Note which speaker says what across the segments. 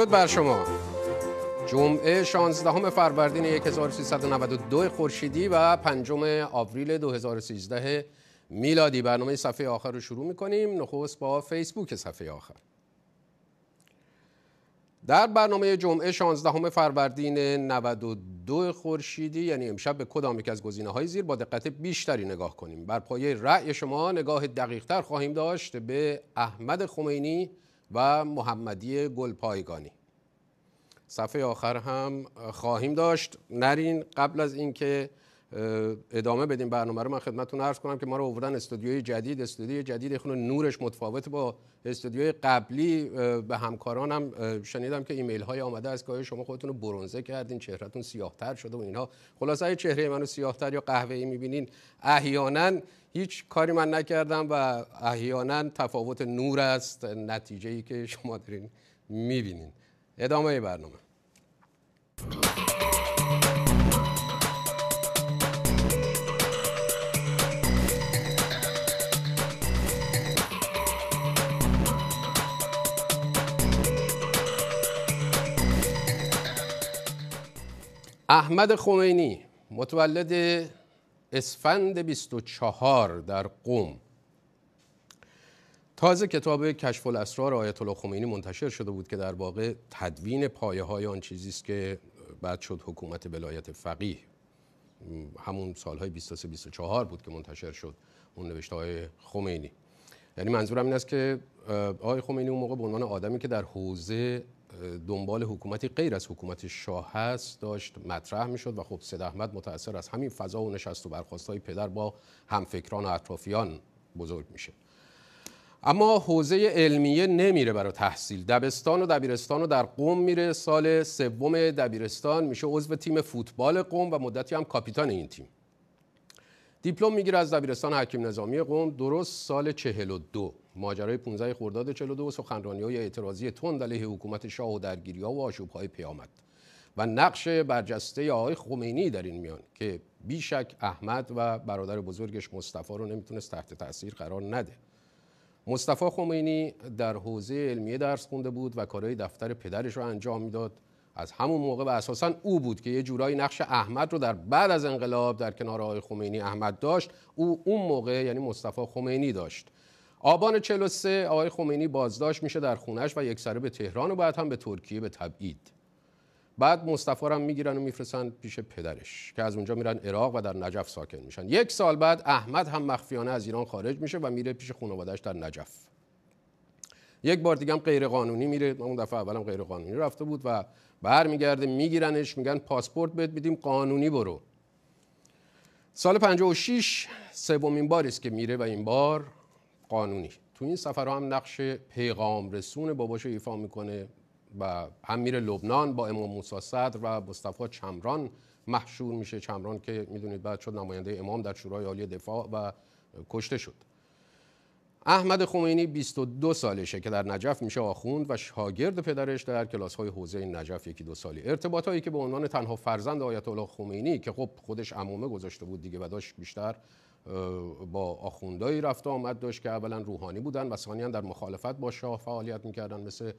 Speaker 1: درود بر شما جمعه 16 فروردین 1392 خورشیدی و 5 آوریل 2013 میلادی برنامه صفحه آخر رو شروع میکنیم نخوص با فیسبوک صفحه آخر در برنامه جمعه 16 فروردین 92 خورشیدی یعنی امشب به کدام یک از گزینه های زیر با دقت بیشتری نگاه کنیم بر پایه رأی شما نگاه دقیقتر خواهیم داشت به احمد خمینی و محمدی گلپایگانی صفحه آخر هم خواهیم داشت نرین قبل از اینکه ادامه بدیم برنامه رو من خدمتتون عرض کنم که ما رو آوردن استودیوی جدید استودیوی جدید خونه نورش متفاوت با استودیوی قبلی به همکارانم شنیدم که ایمیل های آمده از که شما خودتون رو برونزه کردین چهرهتون سیاهتر شده و اینها خلاصه چهره منو سیاهتر یا قهوه‌ای میبینین احیانا هیچ کاری من نکردم و احیانا تفاوت نور است نتیجه ای که شما دارین میبینین ادامه برنامه احمد خمینی متولد اسفند 24 در قوم تازه کتاب کشف الاسرار آیت الله خمینی منتشر شده بود که در واقع تدوین پایه های آن چیزی است که بعد شد حکومت ولایت فقیه همون سالهای 23 24 بود که منتشر شد اون نوشته های خمینی یعنی منظورم این است که آقای خمینی اون موقع به عنوان آدمی که در حوزه دنبال حکومتی غیر از حکومت شاه هست داشت مطرح میشد و خب سید احمد متاثر از همین فضا و نشست و های پدر با همفکران و اطرافیان بزرگ میشه اما حوزه علمیه نمیره برای تحصیل دبستان و دبیرستان رو در قوم میره سال سوم دبیرستان میشه عضو تیم فوتبال قوم و مدتی هم کاپیتان این تیم دیپلم میگیره از دبیرستان حکیم نظامی قوم درست سال 42 ماجرای 15 خرداد 42 سخنرانی های اعتراضی تند علیه حکومت شاه و درگیری ها و آشوب های پیامد و نقش برجسته آقای خمینی در این میان که بیشک احمد و برادر بزرگش مصطفی رو نمیتونست تحت تاثیر قرار نده مصطفی خمینی در حوزه علمیه درس خونده بود و کارهای دفتر پدرش رو انجام میداد از همون موقع و اساسا او بود که یه جورایی نقش احمد رو در بعد از انقلاب در کنار آقای خمینی احمد داشت او اون موقع یعنی مصطفی خمینی داشت آبان 43 آقای خمینی بازداشت میشه در خونش و یک سره به تهران و بعد هم به ترکیه به تبعید بعد مصطفی رو هم میگیرن و میفرستن پیش پدرش که از اونجا میرن عراق و در نجف ساکن میشن یک سال بعد احمد هم مخفیانه از ایران خارج میشه و میره پیش خانواده‌اش در نجف یک بار دیگه هم غیر قانونی میره اون دفعه اولم غیر قانونی رفته بود و برمیگرده میگیرنش میگن پاسپورت بهت میدیم قانونی برو سال 56 سومین باری است که میره و این بار قانونی تو این سفر هم نقش پیغام رسون باباش ایفا میکنه و هم میره لبنان با امام موسی صدر و مصطفی چمران محشور میشه چمران که میدونید بعد شد نماینده امام در شورای عالی دفاع و کشته شد احمد خمینی 22 سالشه که در نجف میشه آخوند و شاگرد پدرش در کلاس های حوزه نجف یکی دو سالی ارتباط هایی که به عنوان تنها فرزند آیت الله خمینی که خب خودش عمومه گذاشته بود دیگه و داشت بیشتر با آخوندهایی رفت آمد داشت که اولا روحانی بودن و ثانیا در مخالفت با شاه فعالیت میکردن مثل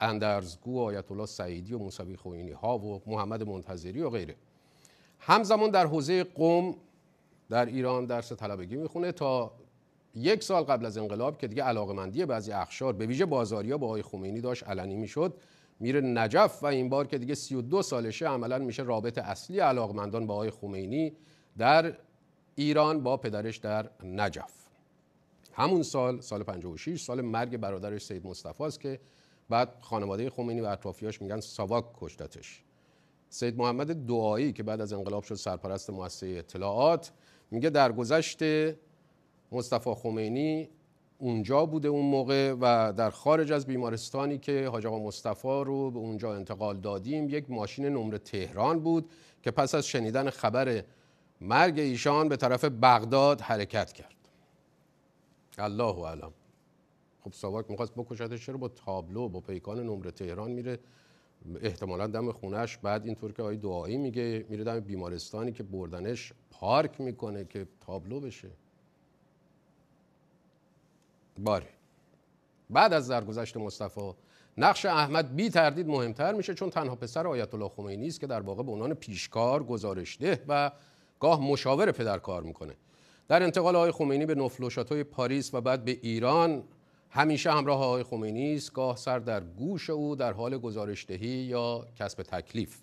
Speaker 1: اندرزگو آیت الله سعیدی و موسوی خوینی ها و محمد منتظری و غیره همزمان در حوزه قوم در ایران درس طلبگی میخونه تا یک سال قبل از انقلاب که دیگه علاقمندی بعضی اخشار به ویژه بازاریا با آی خمینی داشت علنی میشد میره نجف و این بار که دیگه 32 سالشه عملا میشه رابط اصلی علاقمندان با آقای خمینی در ایران با پدرش در نجف همون سال سال 56 سال مرگ برادرش سید مصطفی است که بعد خانواده خمینی و اطرافیاش میگن ساواک کشتتش سید محمد دعایی که بعد از انقلاب شد سرپرست مؤسسه اطلاعات میگه در گذشت مصطفی خمینی اونجا بوده اون موقع و در خارج از بیمارستانی که حاج آقا مصطفی رو به اونجا انتقال دادیم یک ماشین نمره تهران بود که پس از شنیدن خبر مرگ ایشان به طرف بغداد حرکت کرد الله و علم خب ساواک میخواست بکشتش چرا با تابلو با پیکان نمره تهران میره احتمالا دم خونش بعد اینطور که آی دعایی میگه میره دم بیمارستانی که بردنش پارک میکنه که تابلو بشه باره بعد از درگذشت مصطفی نقش احمد بی تردید مهمتر میشه چون تنها پسر آیت الله خمینی است که در واقع به عنوان پیشکار ده و گاه مشاور پدر کار میکنه در انتقال آقای خمینی به نفلوشاتوی پاریس و بعد به ایران همیشه همراه آقای خمینی است گاه سر در گوش او در حال گزارشدهی یا کسب تکلیف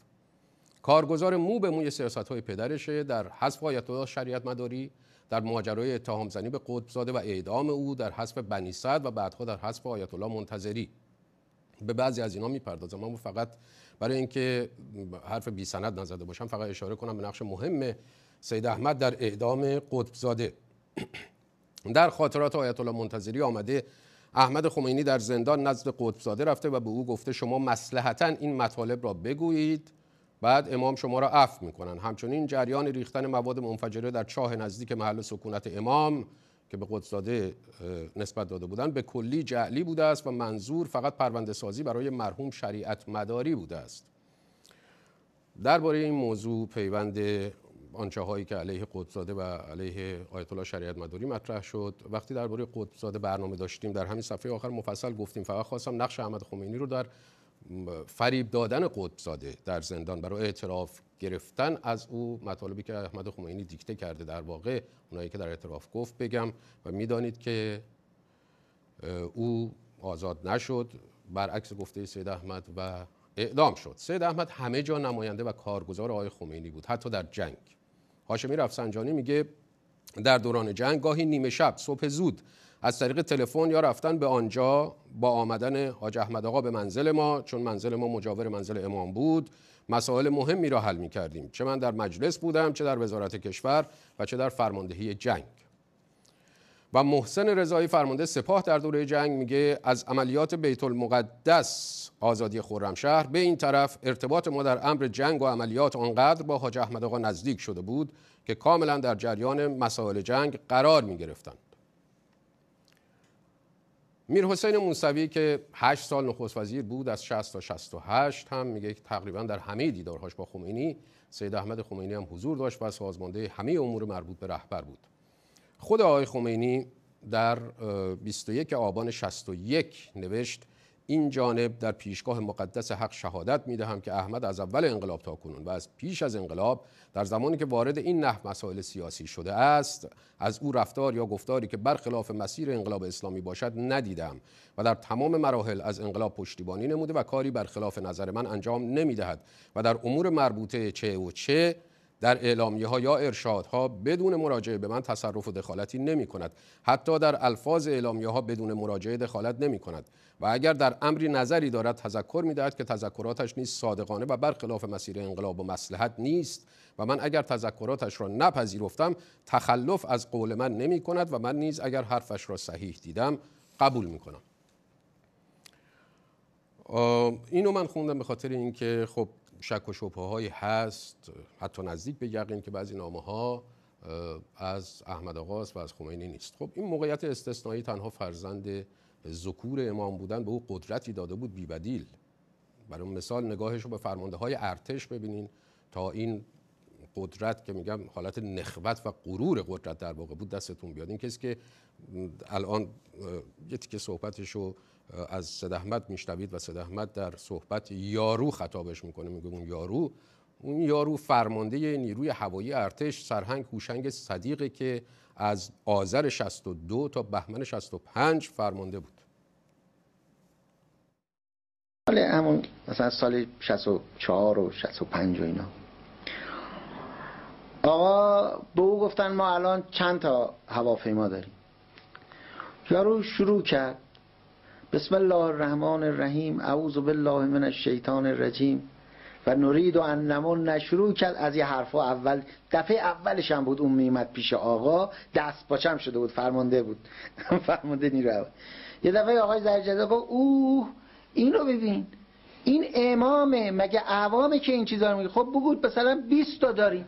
Speaker 1: کارگزار مو به موی سیاست های پدرشه در حذف آیت الله شریعت مداری در ماجرای اتهام زنی به قطبزاده و اعدام او در حذف بنی و بعدها در حذف آیت الله منتظری به بعضی از اینا میپردازم اما فقط برای اینکه حرف بی سند نزده باشم فقط اشاره کنم به نقش مهمه، سید احمد در اعدام قطبزاده در خاطرات آیت الله منتظری آمده احمد خمینی در زندان نزد قطبزاده رفته و به او گفته شما مسلحتا این مطالب را بگویید بعد امام شما را عفو میکنن همچنین جریان ریختن مواد منفجره در چاه نزدیک محل سکونت امام که به قدساده نسبت داده بودند به کلی جعلی بوده است و منظور فقط پرونده سازی برای مرحوم شریعت مداری بوده است درباره این موضوع پیوند آنچه هایی که علیه قدزاده و علیه آیت الله شریعت مداری مطرح شد وقتی درباره قدزاده برنامه داشتیم در همین صفحه آخر مفصل گفتیم فقط خواستم نقش احمد خمینی رو در فریب دادن قطبزاده در زندان برای اعتراف گرفتن از او مطالبی که احمد خمینی دیکته کرده در واقع اونایی که در اعتراف گفت بگم و میدانید که او آزاد نشد برعکس گفته سید احمد و اعدام شد سید احمد همه جا نماینده و کارگزار آقای خمینی بود حتی در جنگ هاشمی رفسنجانی میگه در دوران جنگ گاهی نیمه شب صبح زود از طریق تلفن یا رفتن به آنجا با آمدن حاج احمد آقا به منزل ما چون منزل ما مجاور منزل امام بود مسائل مهمی را حل می کردیم چه من در مجلس بودم چه در وزارت کشور و چه در فرماندهی جنگ و محسن رضایی فرمانده سپاه در دوره جنگ میگه از عملیات بیت المقدس آزادی خرمشهر به این طرف ارتباط ما در امر جنگ و عملیات آنقدر با حاج احمد آقا نزدیک شده بود که کاملا در جریان مسائل جنگ قرار می گرفتند میر حسین موسوی که 8 سال نخست وزیر بود از 60 تا 68 هم میگه که تقریبا در همه دیدارهاش با خمینی سید احمد خمینی هم حضور داشت و سازمانده همه امور مربوط به رهبر بود خود آقای خمینی در 21 آبان 61 نوشت این جانب در پیشگاه مقدس حق شهادت می دهم که احمد از اول انقلاب تا کنون و از پیش از انقلاب در زمانی که وارد این نه مسائل سیاسی شده است از او رفتار یا گفتاری که برخلاف مسیر انقلاب اسلامی باشد ندیدم و در تمام مراحل از انقلاب پشتیبانی نموده و کاری برخلاف نظر من انجام نمی دهد و در امور مربوطه چه و چه در اعلامیه ها یا ارشادها بدون مراجعه به من تصرف و دخالتی نمی کند حتی در الفاظ اعلامیه ها بدون مراجعه دخالت نمی کند و اگر در امری نظری دارد تذکر می که تذکراتش نیست صادقانه و برخلاف مسیر انقلاب و مسلحت نیست و من اگر تذکراتش را نپذیرفتم تخلف از قول من نمی کند و من نیز اگر حرفش را صحیح دیدم قبول می کنم اینو من خوندم به خاطر اینکه خب شک و شبه های هست حتی نزدیک به یقین که بعضی نامه ها از احمد آقاست و از خمینی نیست خب این موقعیت استثنایی تنها فرزند ذکور امام بودن به او قدرتی داده بود بیبدیل برای مثال نگاهش رو به فرمانده های ارتش ببینین تا این قدرت که میگم حالت نخوت و غرور قدرت در واقع بود دستتون بیاد این کسی که الان یه تیکه صحبتش رو از سید احمد میشنوید و سید احمد در صحبت یارو خطابش میکنه میگه اون یارو اون یارو فرمانده نیروی هوایی ارتش سرهنگ هوشنگ صدیقه که از آذر 62 تا بهمن 65 فرمانده بود سال
Speaker 2: همون مثلا سال 64 و 65 و اینا آقا به او گفتن ما الان چند تا هواپیما داریم یارو شروع کرد بسم الله الرحمن الرحیم اعوذ بالله من الشیطان الرجیم و نرید و انمون نشروع کرد از یه حرفا اول دفعه اولش هم بود اون میمت پیش آقا دست پاچم شده بود فرمانده بود فرمانده نیرو یه دفعه آقای زرجده گفت اوه اینو ببین این امامه مگه عوامه که این چیزا رو میگه خب بگو مثلا 20 تا داریم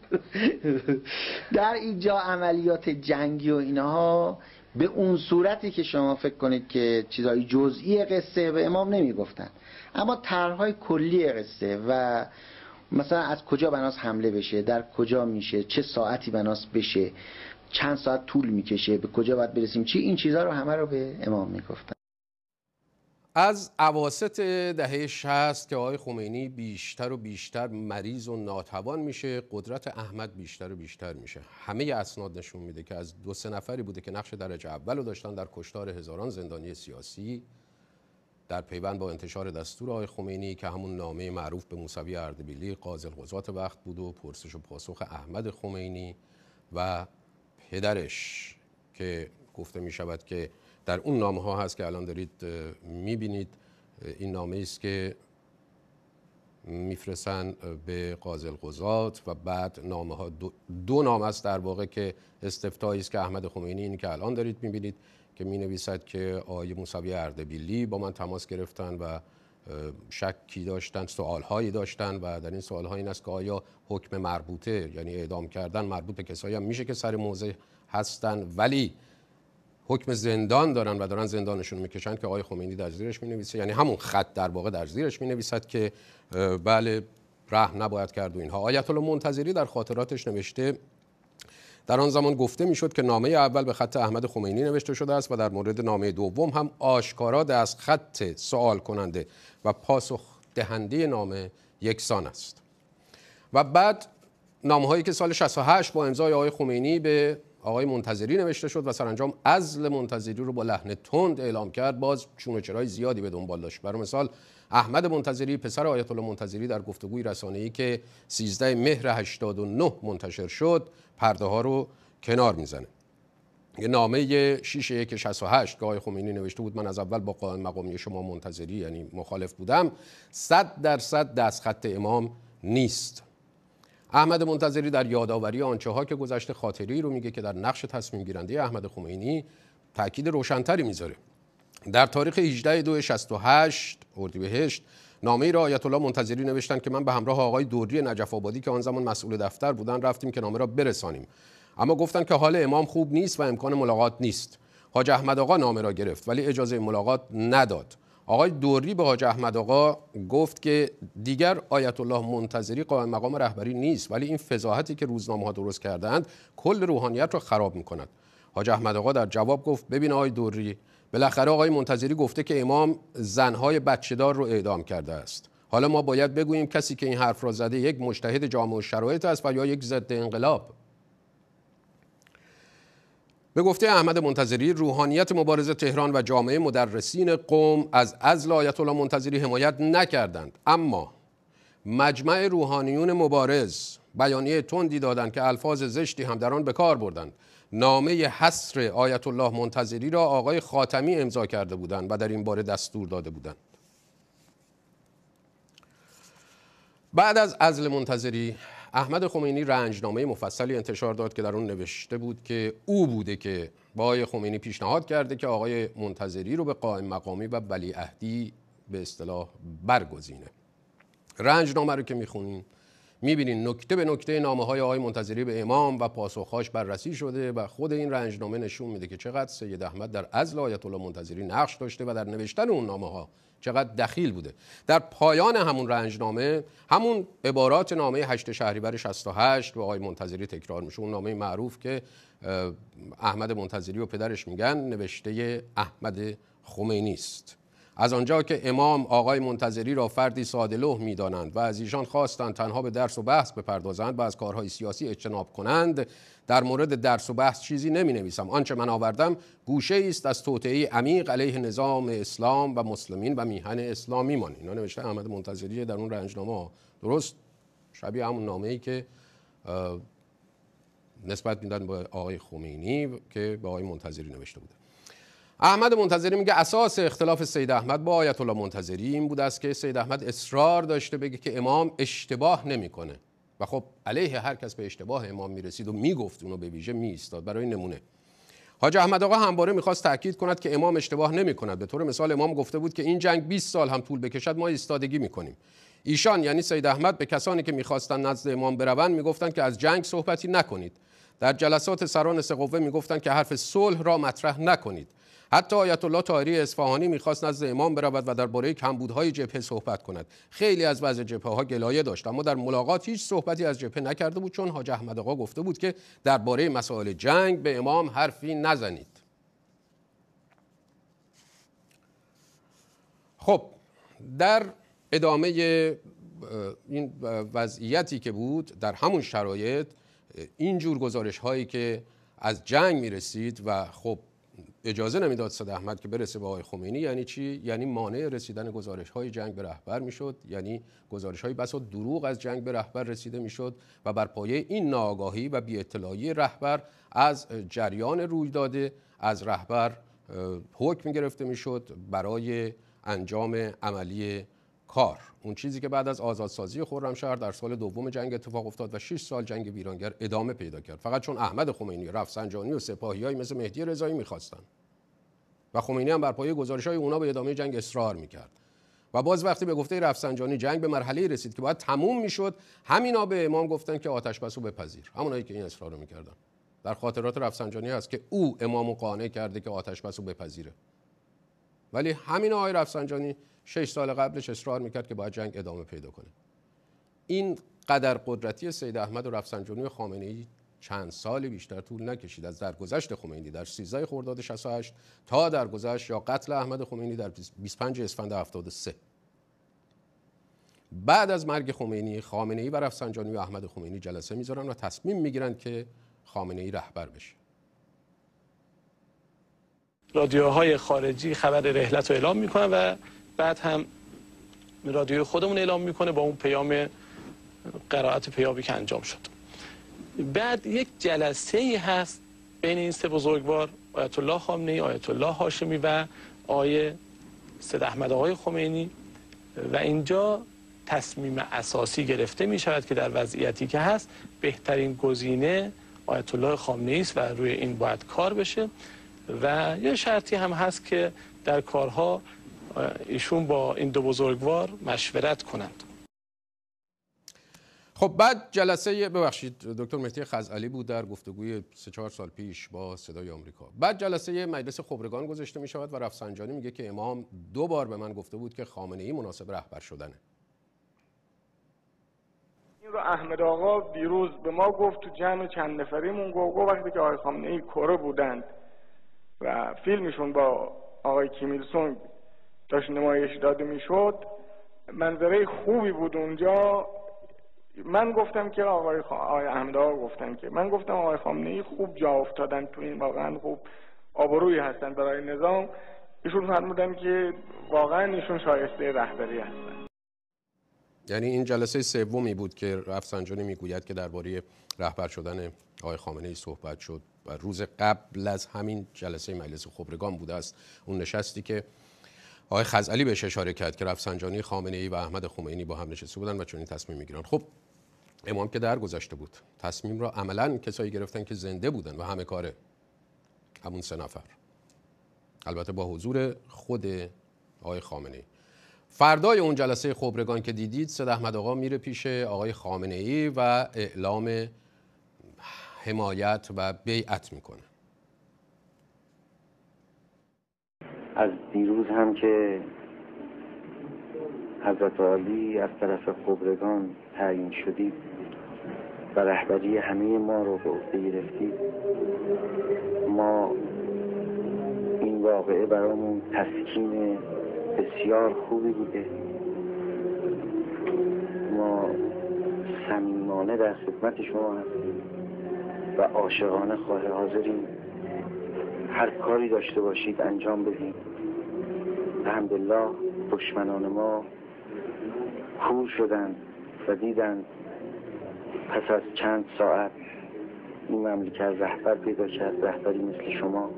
Speaker 2: در اینجا عملیات جنگی و اینها به اون صورتی که شما فکر کنید که چیزای جزئی قصه به امام نمیگفتن اما طرحهای کلی قصه و مثلا از کجا بناس حمله بشه در کجا میشه چه ساعتی بناس بشه چند ساعت طول میکشه به کجا باید برسیم چی این چیزها رو همه رو به امام میگفتن
Speaker 1: از عواست دهه 60 که آقای خمینی بیشتر و بیشتر مریض و ناتوان میشه قدرت احمد بیشتر و بیشتر میشه همه اسناد نشون میده که از دو سه نفری بوده که نقش درجه اول رو داشتن در کشتار هزاران زندانی سیاسی در پیوند با انتشار دستور آقای خمینی که همون نامه معروف به موسوی اردبیلی قاضی غزات وقت بود و پرسش و پاسخ احمد خمینی و پدرش که گفته می شود که در اون نامه ها هست که الان دارید میبینید این نامه است که میفرستن به قاضل قضات و بعد نامه ها دو, نام نامه است در واقع که استفتایی است که احمد خمینی این که الان دارید میبینید که می نویسد که آقای موسوی اردبیلی با من تماس گرفتن و شکی داشتن هایی داشتن و در این سوال این است که آیا حکم مربوطه یعنی اعدام کردن مربوط به کسایی هم میشه که سر موضع هستن ولی حکم زندان دارن و دارن زندانشون میکشن که آقای خمینی در زیرش مینویسه یعنی همون خط در واقع در زیرش نویسد که بله رحم نباید کرد و اینها آیت الله منتظری در خاطراتش نوشته در آن زمان گفته میشد که نامه اول به خط احمد خمینی نوشته شده است و در مورد نامه دوم هم آشکارا از خط سوال کننده و پاسخ دهنده نامه یکسان است و بعد نامهایی که سال 68 با امضای آقای خمینی به آقای منتظری نوشته شد و سرانجام عزل منتظری رو با لحن تند اعلام کرد باز چون چرای زیادی به دنبال داشت برای مثال احمد منتظری پسر آیت الله منتظری در گفتگوی رسانه‌ای که 13 مهر 89 منتشر شد پرده ها رو کنار میزنه یه نامه 6 که که آقای خمینی نوشته بود من از اول با قائم مقامی شما منتظری یعنی مخالف بودم 100 درصد خط امام نیست احمد منتظری در یادآوری آنچه ها که گذشته خاطری رو میگه که در نقش تصمیم گیرنده احمد خمینی تاکید روشنتری میذاره در تاریخ 18 دو 68 اردیبهشت نامه را آیت الله منتظری نوشتن که من به همراه آقای دوری نجف آبادی که آن زمان مسئول دفتر بودن رفتیم که نامه را برسانیم اما گفتن که حال امام خوب نیست و امکان ملاقات نیست حاج احمد آقا نامه را گرفت ولی اجازه ملاقات نداد آقای دوری به حاج احمد آقا گفت که دیگر آیت الله منتظری قائم مقام رهبری نیست ولی این فضاحتی که روزنامه ها درست کردند کل روحانیت را خراب میکند حاج احمد آقا در جواب گفت ببین آقای دوری بالاخره آقای منتظری گفته که امام زنهای بچهدار رو اعدام کرده است حالا ما باید بگوییم کسی که این حرف را زده یک مشتهد جامعه و شرایط است و یا یک ضد انقلاب به گفته احمد منتظری روحانیت مبارز تهران و جامعه مدرسین قوم از ازل آیت الله منتظری حمایت نکردند اما مجمع روحانیون مبارز بیانیه تندی دادند که الفاظ زشتی هم در آن به کار بردند نامه حسر آیت الله منتظری را آقای خاتمی امضا کرده بودند و در این باره دستور داده بودند بعد از ازل منتظری احمد خمینی رنجنامه مفصلی انتشار داد که در اون نوشته بود که او بوده که با آقای خمینی پیشنهاد کرده که آقای منتظری رو به قائم مقامی و ولی اهدی به اصطلاح برگزینه رنجنامه رو که میخونین میبینین نکته به نکته نامه های آقای منتظری به امام و پاسخهاش بررسی شده و خود این رنجنامه نشون میده که چقدر سید احمد در ازل آیت الله منتظری نقش داشته و در نوشتن اون نامه ها چقدر دخیل بوده در پایان همون رنجنامه همون عبارات نامه 8 شهریور 68 و آقای منتظری تکرار میشه اون نامه معروف که احمد منتظری و پدرش میگن نوشته احمد خمینی است از آنجا که امام آقای منتظری را فردی سادلوه میدانند و از ایشان خواستند تنها به درس و بحث بپردازند و از کارهای سیاسی اجتناب کنند در مورد درس و بحث چیزی نمی نویسم آنچه من آوردم گوشه است از توطئه عمیق علیه نظام اسلام و مسلمین و میهن اسلامی مان اینا نوشته احمد منتظری در اون رنجنامه درست شبیه همون نامه ای که نسبت میدن به آقای خمینی که به آقای منتظری نوشته بودن احمد منتظری میگه اساس اختلاف سید احمد با آیت الله منتظری این بود است که سید احمد اصرار داشته بگه که امام اشتباه نمیکنه و خب علیه هر کس به اشتباه امام میرسید و میگفت اونو به ویژه میایستاد برای نمونه حاج احمد آقا همواره میخواست تاکید کند که امام اشتباه نمیکند به طور مثال امام گفته بود که این جنگ 20 سال هم طول بکشد ما ایستادگی میکنیم ایشان یعنی سید احمد به کسانی که میخواستن نزد امام بروند میگفتند که از جنگ صحبتی نکنید در جلسات سران سه قوه میگفتند که حرف صلح را مطرح نکنید حتی آیت الله طاهری اصفهانی میخواست نزد امام برود و درباره کمبودهای جبهه صحبت کند خیلی از وضع جبهه ها گلایه داشت اما در ملاقات هیچ صحبتی از جبهه نکرده بود چون حاج احمد آقا گفته بود که درباره مسائل جنگ به امام حرفی نزنید خب در ادامه این وضعیتی که بود در همون شرایط اینجور گزارش هایی که از جنگ می رسید و خب اجازه نمیداد صد احمد که برسه به آقای خمینی یعنی چی یعنی مانع رسیدن گزارش های جنگ به رهبر میشد یعنی گزارش های بسا دروغ از جنگ به رهبر رسیده میشد و بر پایه این ناآگاهی و بی اطلاعی رهبر از جریان روی داده از رهبر حکم گرفته میشد برای انجام عملی کار اون چیزی که بعد از آزادسازی خرمشهر در سال دوم جنگ اتفاق افتاد و 6 سال جنگ ویرانگر ادامه پیدا کرد فقط چون احمد خمینی رفسنجانی و سپاهیایی مثل مهدی رضایی میخواستن و خمینی هم بر پایه گزارش های اونا به ادامه جنگ اصرار میکرد و باز وقتی به گفته رفسنجانی جنگ به مرحله رسید که باید تموم میشد همینا به امام گفتن که آتش بسو بپذیر همونایی که این اصرار رو میکردن در خاطرات رفسنجانی هست که او امامو قانع کرده که آتش بسو بپذیره ولی همین آقای رفسنجانی شش سال قبلش اصرار میکرد که باید جنگ ادامه پیدا کنه این قدر قدرتی سید احمد و رفسنجانی خامنه ای چند سالی بیشتر طول نکشید از درگذشت خمینی در 13 خرداد 68 تا درگذشت یا قتل احمد خمینی در 25 اسفند 73 بعد از مرگ خمینی خامنه ای و رفسنجانی و احمد خمینی جلسه میذارن و تصمیم میگیرند که خامنه ای رهبر بشه رادیوهای خارجی خبر رحلت رو اعلام میکنن و بعد هم رادیو خودمون اعلام میکنه با اون پیام قرائت پیامی که انجام شد بعد یک جلسه ای هست بین این سه بزرگوار
Speaker 2: آیت الله ای آیت الله هاشمی و آیه سید احمد آقای خمینی و اینجا تصمیم اساسی گرفته می شود که در وضعیتی که هست بهترین گزینه آیت الله خامنه است و روی این باید کار بشه و یه شرطی هم هست که در کارها ایشون با
Speaker 1: این دو بزرگوار مشورت کنند خب بعد جلسه ببخشید دکتر مهدی خزعلی بود در گفتگوی سه چهار سال پیش با صدای آمریکا بعد جلسه مجلس خبرگان گذاشته می شود و رفسنجانی میگه که امام دو بار به من گفته بود که خامنه ای مناسب رهبر شدنه
Speaker 2: این رو احمد آقا دیروز به ما گفت تو جمع چند نفریمون گفت وقتی که آقای خامنه ای کره بودند و فیلمشون با آقای کیمیلسون داشت نمایش داده میشد منظره خوبی بود اونجا من گفتم که آقای, خ... آقای احمدار گفتن که من گفتم آقای خامنه ای خوب جا افتادن تو این واقعا خوب آبرویی هستن برای نظام ایشون فرمودن که واقعا ایشون شایسته رهبری هستن
Speaker 1: یعنی این جلسه سومی بود که رفسنجانی میگوید که درباره رهبر شدن آقای خامنه ای صحبت شد و روز قبل از همین جلسه مجلس خبرگان بوده است اون نشستی که آقای خزعلی بهش اشاره کرد که رفسنجانی خامنه ای و احمد خمینی با هم نشسته بودن و چون تصمیم میگیرن خب امام که درگذشته بود تصمیم را عملا کسایی گرفتن که زنده بودن و همه کاره همون سه نفر البته با حضور خود آقای خامنه ای فردای اون جلسه خبرگان که دیدید صد احمد آقا میره پیش آقای خامنه ای و اعلام حمایت و بیعت میکنه
Speaker 2: از دیروز هم که حضرت عالی از طرف خبرگان تعیین شدید و رهبری همه ما رو به عهده گرفتید ما این واقعه برامون تسکین بسیار خوبی بوده ما صمیمانه در خدمت شما هستیم و عاشقانه خواه حاضریم هر کاری داشته باشید انجام بدید الحمدلله دشمنان ما کور شدند و دیدند پس از چند ساعت این مملکت رهبر پیدا کرد رهبری مثل شما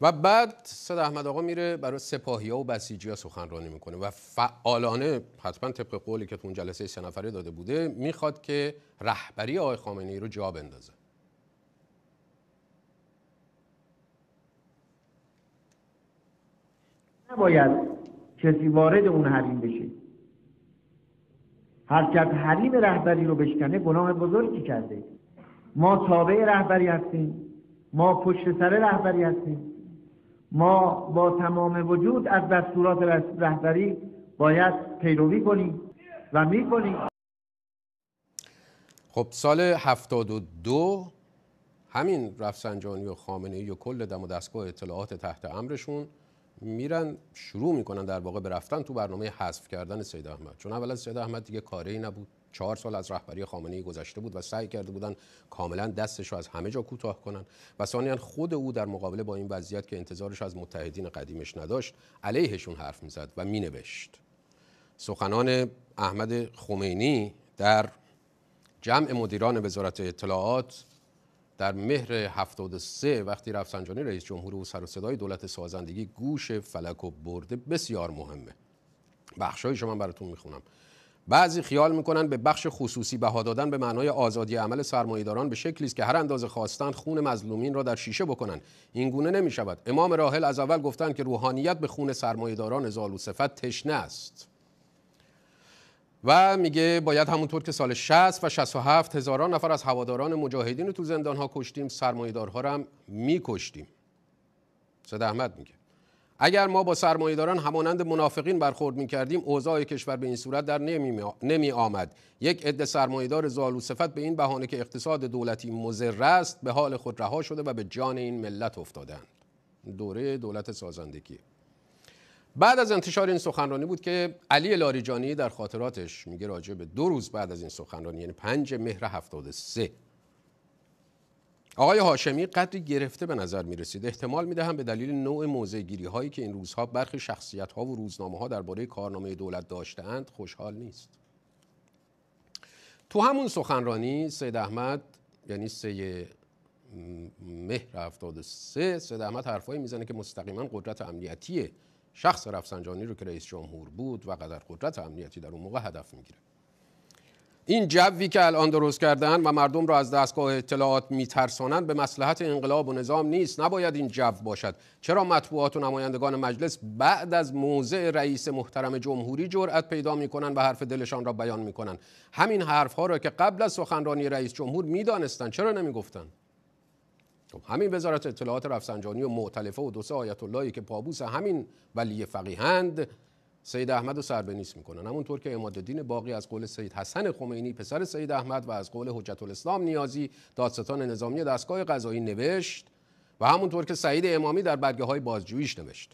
Speaker 1: و بعد صد احمد آقا میره برای سپاهی ها و بسیجی ها سخنرانی میکنه و فعالانه حتما طبق قولی که تو اون جلسه سه نفره داده بوده میخواد که رهبری آقای خامنه ای رو جا بندازه
Speaker 2: نباید کسی وارد اون حریم بشه هرکس حریم رهبری رو بشکنه گناه بزرگی کرده ما تابع رهبری هستیم ما پشت سر رهبری هستیم ما با تمام وجود از دستورات رهبری باید پیروی کنیم و کنیم
Speaker 1: خب سال 72 همین رفسنجانی و خامنه و کل دم و دستگاه اطلاعات تحت امرشون میرن شروع میکنن در واقع به رفتن تو برنامه حذف کردن سید احمد چون از سید احمد دیگه کاری نبود چهار سال از رهبری خامنه گذشته بود و سعی کرده بودن کاملا دستش رو از همه جا کوتاه کنن و ثانیا خود او در مقابله با این وضعیت که انتظارش از متحدین قدیمش نداشت علیهشون حرف میزد و مینوشت سخنان احمد خمینی در جمع مدیران وزارت اطلاعات در مهر 73 وقتی رفسنجانی رئیس جمهور و سر و صدای دولت سازندگی گوش فلک و برده بسیار مهمه بخشای شما براتون میخونم بعضی خیال میکنن به بخش خصوصی بها دادن به معنای آزادی عمل سرمایهداران به شکلی است که هر اندازه خواستند خون مظلومین را در شیشه بکنن این گونه نمیشود امام راحل از اول گفتند که روحانیت به خون سرمایهداران زالوصفت تشنه است و میگه باید همونطور که سال 60 و 67 هزاران نفر از هواداران مجاهدین رو تو زندان ها کشتیم سرمایدارها رو هم میکشتیم صد احمد میگه اگر ما با سرمایداران همانند منافقین برخورد میکردیم اوضاع کشور به این صورت در نمی, آمد یک عده سرمایدار زالو صفت به این بهانه که اقتصاد دولتی مزر است به حال خود رها شده و به جان این ملت افتادند دوره دولت سازندگی بعد از انتشار این سخنرانی بود که علی لاریجانی در خاطراتش میگه راجع به دو روز بعد از این سخنرانی یعنی 5 مهر سه آقای هاشمی قدری گرفته به نظر می احتمال می دهم به دلیل نوع موضع گیری هایی که این روزها برخی شخصیت ها و روزنامه ها درباره کارنامه دولت داشتهاند خوشحال نیست تو همون سخنرانی سید احمد یعنی سه مهر 73 سید احمد حرفایی میزنه که مستقیما قدرت امنیتیه. شخص رفسنجانی رو که رئیس جمهور بود و قدر قدرت امنیتی در اون موقع هدف میگیره این جوی که الان درست کردن و مردم را از دستگاه اطلاعات میترسانند به مسلحت انقلاب و نظام نیست نباید این جو باشد چرا مطبوعات و نمایندگان مجلس بعد از موضع رئیس محترم جمهوری جرأت پیدا میکنند و حرف دلشان را بیان میکنند همین حرفها را که قبل از سخنرانی رئیس جمهور میدانستند چرا نمیگفتند خب، همین وزارت اطلاعات رفسنجانی و معتلفه و دوسه سه آیت اللهی که پابوس همین ولی فقیهند سید احمد و سربنیس میکنن همونطور که امادالدین باقی از قول سید حسن خمینی پسر سید احمد و از قول حجت الاسلام نیازی دادستان نظامی دستگاه قضایی نوشت و همونطور که سعید امامی در برگه های بازجویش نوشت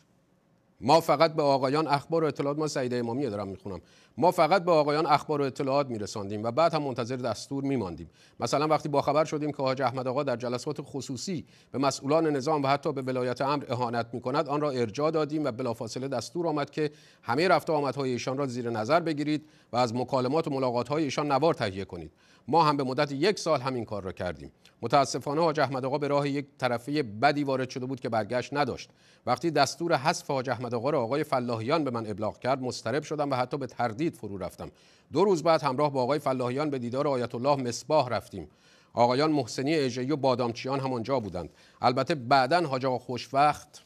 Speaker 1: ما فقط به آقایان اخبار و اطلاعات ما سعید امامی دارم میخونم ما فقط به آقایان اخبار و اطلاعات میرساندیم و بعد هم منتظر دستور میماندیم مثلا وقتی باخبر شدیم که حاج احمد آقا در جلسات خصوصی به مسئولان نظام و حتی به ولایت امر اهانت میکند آن را ارجاع دادیم و بلافاصله دستور آمد که همه رفت آمدهای ایشان را زیر نظر بگیرید و از مکالمات و ملاقات های ایشان نوار تهیه کنید ما هم به مدت یک سال همین کار را کردیم متاسفانه حاج احمد آقا به راه یک طرفه بدی وارد شده بود که برگشت نداشت وقتی دستور حذف حاج احمد آقا را آقای فلاحیان به من ابلاغ کرد مضطرب شدم و حتی به تردید فرو رفتم دو روز بعد همراه با آقای فلاحیان به دیدار آیت الله مصباح رفتیم آقایان محسنی اژه‌ای و بادامچیان همانجا بودند البته بعدا حاج آقا خوشوقت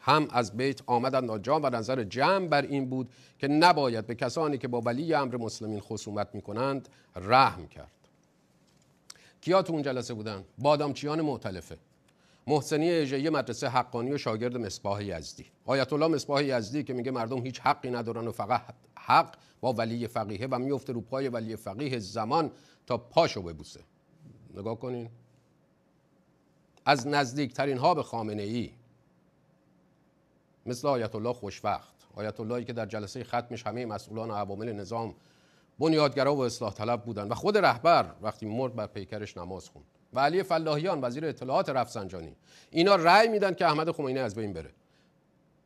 Speaker 1: هم از بیت آمدند آنجا و نظر جمع بر این بود که نباید به کسانی که با ولی امر مسلمین خصومت میکنند رحم کرد کیا تو اون جلسه بودن؟ بادامچیان معتلفه محسنی اجی مدرسه حقانی و شاگرد مصباح یزدی آیت الله مصباح یزدی که میگه مردم هیچ حقی ندارن و فقط حق با ولی فقیه و میفته رو پای ولی فقیه زمان تا پاشو ببوسه نگاه کنین از نزدیکترین ها به خامنه ای مثل آیت الله خوشوقت آیت اللهی که در جلسه ختمش همه مسئولان و عوامل نظام بنیادگرا و اصلاح طلب بودن و خود رهبر وقتی مرد بر پیکرش نماز خوند و علی فلاحیان وزیر اطلاعات رفسنجانی اینا رأی میدن که احمد خمینی از بین بره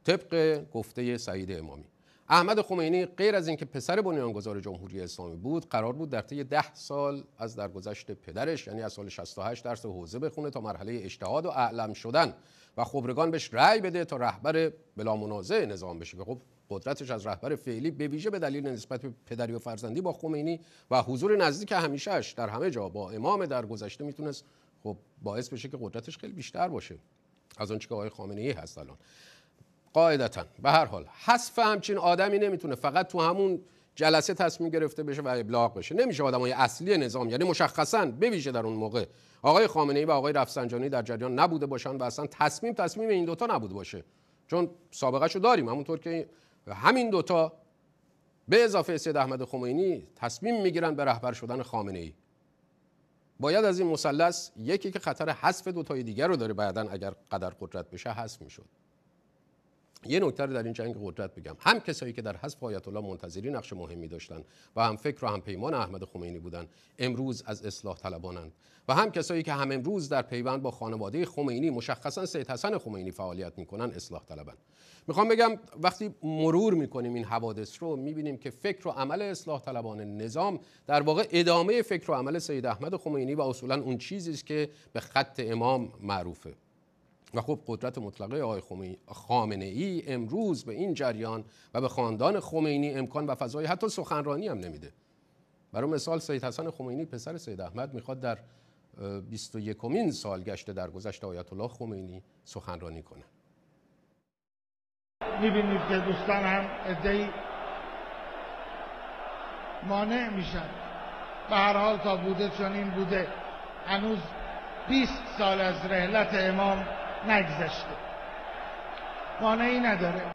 Speaker 1: طبق گفته سعید امامی احمد خمینی غیر از اینکه پسر بنیانگذار جمهوری اسلامی بود قرار بود در طی ده سال از درگذشت پدرش یعنی از سال 68 درس حوزه بخونه تا مرحله اجتهاد و اعلم شدن و خبرگان بهش رأی بده تا رهبر بلا منازع نظام بشه خب قدرتش از رهبر فعلی به ویژه به دلیل نسبت به پدری و فرزندی با خمینی و حضور نزدیک همیشهش در همه جا با امام در گذشته میتونست خب باعث بشه که قدرتش خیلی بیشتر باشه از اون که آقای خامنه ای هست الان قاعدتا به هر حال حذف همچین آدمی نمیتونه فقط تو همون جلسه تصمیم گرفته بشه و ابلاغ بشه نمیشه آدم های اصلی نظام یعنی مشخصا بویژه در اون موقع آقای خامنه ای و آقای رفسنجانی در جریان نبوده باشن و اصلا تصمیم تصمیم این دوتا نبوده باشه چون سابقه شو داریم همونطور که و همین دوتا به اضافه سید احمد خمینی تصمیم میگیرن به رهبر شدن خامنه ای باید از این مثلث یکی که خطر حذف دوتای دیگر رو داره بعدا اگر قدر قدرت بشه حذف میشد یه نکته در این جنگ قدرت بگم هم کسایی که در حذف آیت الله منتظری نقش مهمی داشتند و هم فکر و هم پیمان احمد خمینی بودند امروز از اصلاح طلبانند و هم کسایی که هم امروز در پیوند با خانواده خمینی مشخصا سید حسن خمینی فعالیت میکنن اصلاح طلبند میخوام بگم وقتی مرور میکنیم این حوادث رو میبینیم که فکر و عمل اصلاح طلبان نظام در واقع ادامه فکر و عمل سید احمد خمینی و اصولا اون چیزی است که به خط امام معروفه و خب قدرت مطلقه آقای خامنه ای امروز به این جریان و به خاندان خمینی امکان و فضای حتی سخنرانی هم نمیده برای مثال سید حسن خمینی پسر سید احمد میخواد در 21 سال گشته در گذشت آیت الله خمینی سخنرانی کنه
Speaker 2: میبینید که دوستان هم ادهی مانع میشن به هر حال تا بوده چون این بوده هنوز 20 سال از رهلت
Speaker 1: امام نگذشته مانعی نداره